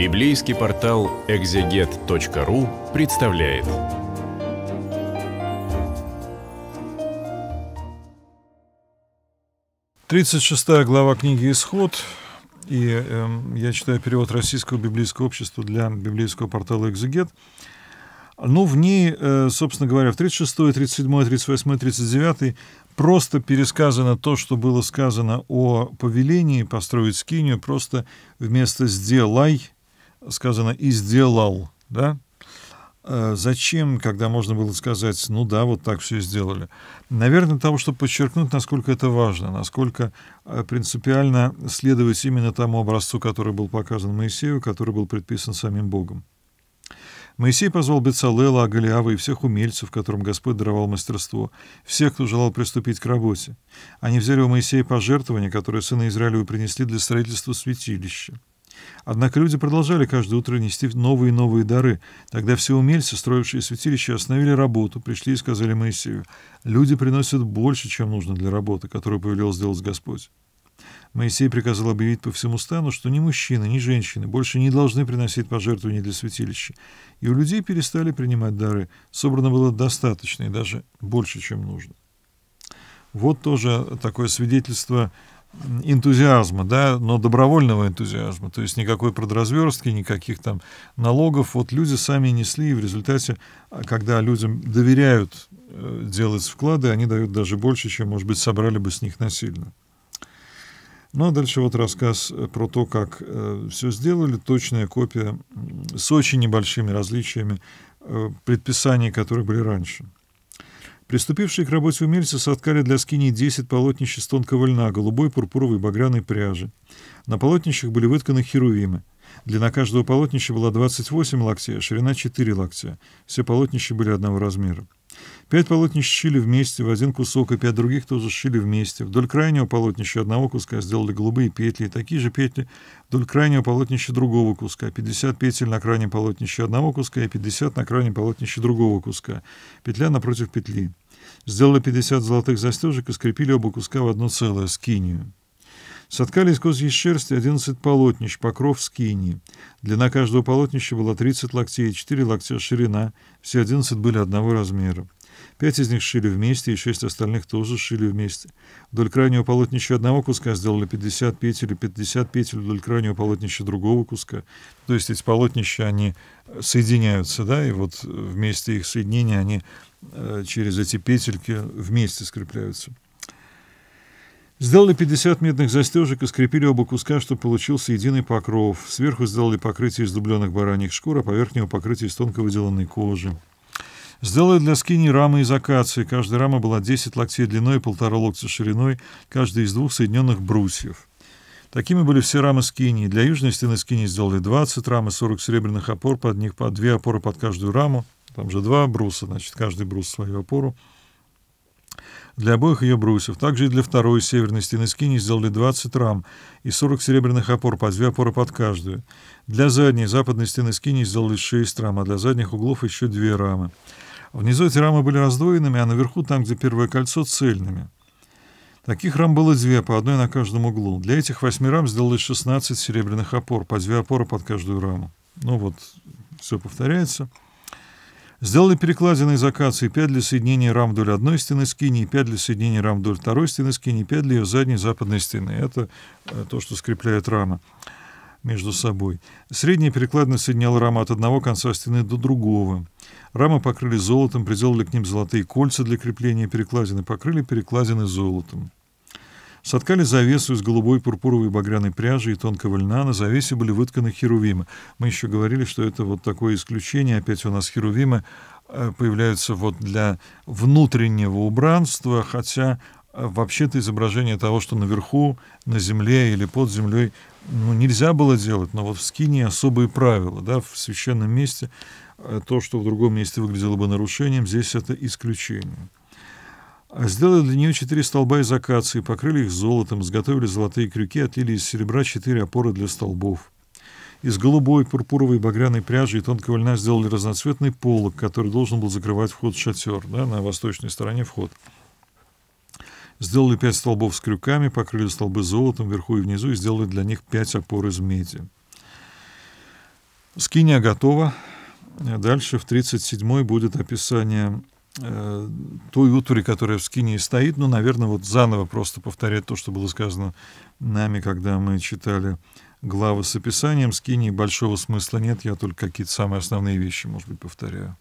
Библейский портал экзегет.ру представляет. Тридцать шестая глава книги «Исход». И э, я читаю перевод Российского библейского общества для библейского портала «Экзегет». Ну, в ней, э, собственно говоря, в 36, 37, 38, 39 просто пересказано то, что было сказано о повелении построить скинию, просто вместо «сделай» сказано «и сделал», да? Э, зачем, когда можно было сказать, ну да, вот так все сделали? Наверное, того, чтобы подчеркнуть, насколько это важно, насколько э, принципиально следовать именно тому образцу, который был показан Моисею, который был предписан самим Богом. Моисей позвал Бецалела, Агалиава и всех умельцев, которым Господь даровал мастерство, всех, кто желал приступить к работе. Они взяли у Моисея пожертвования, которые сыны Израилевы принесли для строительства святилища. Однако люди продолжали каждое утро нести новые и новые дары. Тогда все умельцы, строившие святилище, остановили работу, пришли и сказали Моисею, «Люди приносят больше, чем нужно для работы, которую повелел сделать Господь». Моисей приказал объявить по всему стану, что ни мужчины, ни женщины больше не должны приносить пожертвования для святилища. И у людей перестали принимать дары. Собрано было достаточно и даже больше, чем нужно. Вот тоже такое свидетельство энтузиазма, да, но добровольного энтузиазма, то есть никакой подразверстки, никаких там налогов. Вот люди сами несли, и в результате, а, когда людям доверяют э, делать вклады, они дают даже больше, чем, может быть, собрали бы с них насильно. Ну а дальше вот рассказ э, про то, как э, все сделали, точная копия с очень небольшими различиями э, предписаний, которые были раньше. Приступившие к работе умельцы соткали для скини 10 полотнищ из тонкого льна, голубой, пурпуровой, багряной пряжи. На полотнищах были вытканы херувимы. Длина каждого полотнища была 28 локтей, а ширина 4 локтя. Все полотнища были одного размера. Пять полотнищ сшили вместе в один кусок, и пять других тоже сшили вместе. Вдоль крайнего полотнища одного куска сделали голубые петли, и такие же петли вдоль крайнего полотнища другого куска. 50 петель на крайнем полотнище одного куска и 50 на крайнем полотнище другого куска. Петля напротив петли. Сделали 50 золотых застежек и скрепили оба куска в одно целое, скинию. Соткали из козьей шерсти 11 полотнищ, покров скини. Длина каждого полотнища была 30 локтей, 4 локтя ширина. Все 11 были одного размера. Пять из них шили вместе, и шесть остальных тоже шили вместе. Вдоль крайнего полотнища одного куска сделали 50 петель, и 50 петель вдоль крайнего полотнища другого куска. То есть эти полотнища, они э, соединяются, да, и вот э, вместе их соединения, они э, через эти петельки вместе скрепляются. Сделали 50 медных застежек и скрепили оба куска, чтобы получился единый покров. Сверху сделали покрытие из дубленых бараньих шкур, а поверх него покрытие из тонко выделанной кожи. Сделали для скини рамы из акации. Каждая рама была 10 локтей длиной и полтора локтя шириной, каждая из двух соединенных брусьев. Такими были все рамы скини. Для южной стены скини сделали 20 рам и 40 серебряных опор, под них по две опоры под каждую раму. Там же два бруса, значит, каждый брус свою опору. Для обоих ее брусьев. Также и для второй северной стены скини сделали 20 рам и 40 серебряных опор, по две опоры под каждую. Для задней западной стены скини сделали 6 рам, а для задних углов еще 2 рамы. Внизу эти рамы были раздвоенными, а наверху, там, где первое кольцо, цельными. Таких рам было две, по одной на каждом углу. Для этих восьми рам сделалось 16 серебряных опор, по две опоры под каждую раму. Ну вот, все повторяется. Сделали перекладины из акации, 5 для соединения рам вдоль одной стены скини, 5 для соединения рам вдоль второй стены скини, 5 для ее задней западной стены. Это э, то, что скрепляет рамы между собой. Средняя перекладина соединяла рамы от одного конца стены до другого. Рамы покрыли золотом, приделали к ним золотые кольца для крепления перекладины, покрыли перекладины золотом. Соткали завесу из голубой, пурпуровой багряной пряжи и тонкого льна. На завесе были вытканы херувимы. Мы еще говорили, что это вот такое исключение. Опять у нас херувимы э, появляются вот для внутреннего убранства, хотя а вообще-то изображение того, что наверху, на земле или под землей, ну, нельзя было делать, но вот в Скине особые правила, да, в священном месте э, то, что в другом месте выглядело бы нарушением, здесь это исключение. А сделали для нее четыре столба из акации, покрыли их золотом, изготовили золотые крюки, отлили из серебра четыре опоры для столбов. Из голубой, пурпуровой, багряной пряжи и тонкого льна сделали разноцветный полог, который должен был закрывать вход в шатер, да, на восточной стороне вход. Сделали пять столбов с крюками, покрыли столбы золотом вверху и внизу и сделали для них пять опор из меди. Скиния готова. Дальше в 37-й будет описание э, той утвари, которая в скинии стоит. Ну, наверное, вот заново просто повторять то, что было сказано нами, когда мы читали главы с описанием скинии. Большого смысла нет, я только какие-то самые основные вещи, может быть, повторяю.